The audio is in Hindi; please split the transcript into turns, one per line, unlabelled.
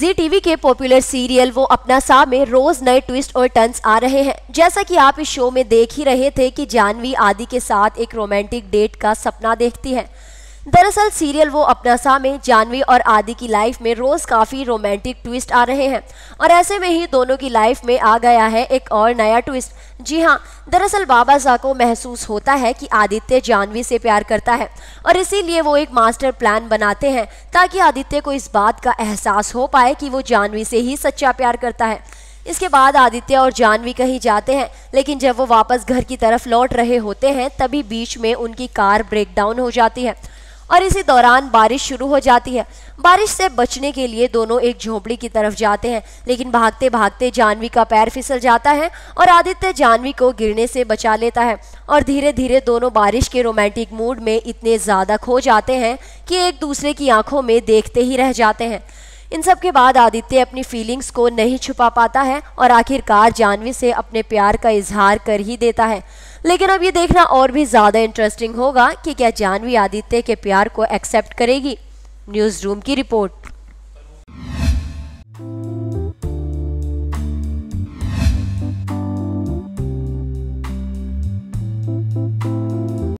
जी टीवी के पॉपुलर सीरियल वो अपना सा में रोज नए ट्विस्ट और टर्न्स आ रहे हैं जैसा कि आप इस शो में देख ही रहे थे कि जानवी आदि के साथ एक रोमांटिक डेट का सपना देखती है दरअसल सीरियल वो अपना सा में जानवी और आदि की लाइफ में रोज काफी रोमांटिक ट्विस्ट आ रहे हैं और ऐसे में ही दोनों की लाइफ में आ गया है एक और नया ट्विस्ट जी हाँ दरअसल बाबा सा को महसूस होता है कि आदित्य जानवी से प्यार करता है और इसीलिए वो एक मास्टर प्लान बनाते हैं ताकि आदित्य को इस बात का एहसास हो पाए कि वो जानवी से ही सच्चा प्यार करता है इसके बाद आदित्य और जानवी कहीं जाते हैं लेकिन जब वो वापस घर की तरफ लौट रहे होते हैं तभी बीच में उनकी कार ब्रेकडाउन हो जाती है और इसी दौरान बारिश शुरू हो जाती है बारिश से बचने के लिए दोनों एक झोपड़ी की तरफ जाते हैं लेकिन भागते भागते जानवी का पैर फिसल जाता है और आदित्य जानवी को गिरने से बचा लेता है और धीरे धीरे दोनों बारिश के रोमांटिक मूड में इतने ज़्यादा खो जाते हैं कि एक दूसरे की आंखों में देखते ही रह जाते हैं इन सब के बाद आदित्य अपनी फीलिंग्स को नहीं छुपा पाता है और आखिरकार जानवी से अपने प्यार का इजहार कर ही देता है लेकिन अब ये देखना और भी ज़्यादा इंटरेस्टिंग होगा कि क्या जानवी आदित्य के प्यार को एक्सेप्ट करेगी न्यूज़ रूम की रिपोर्ट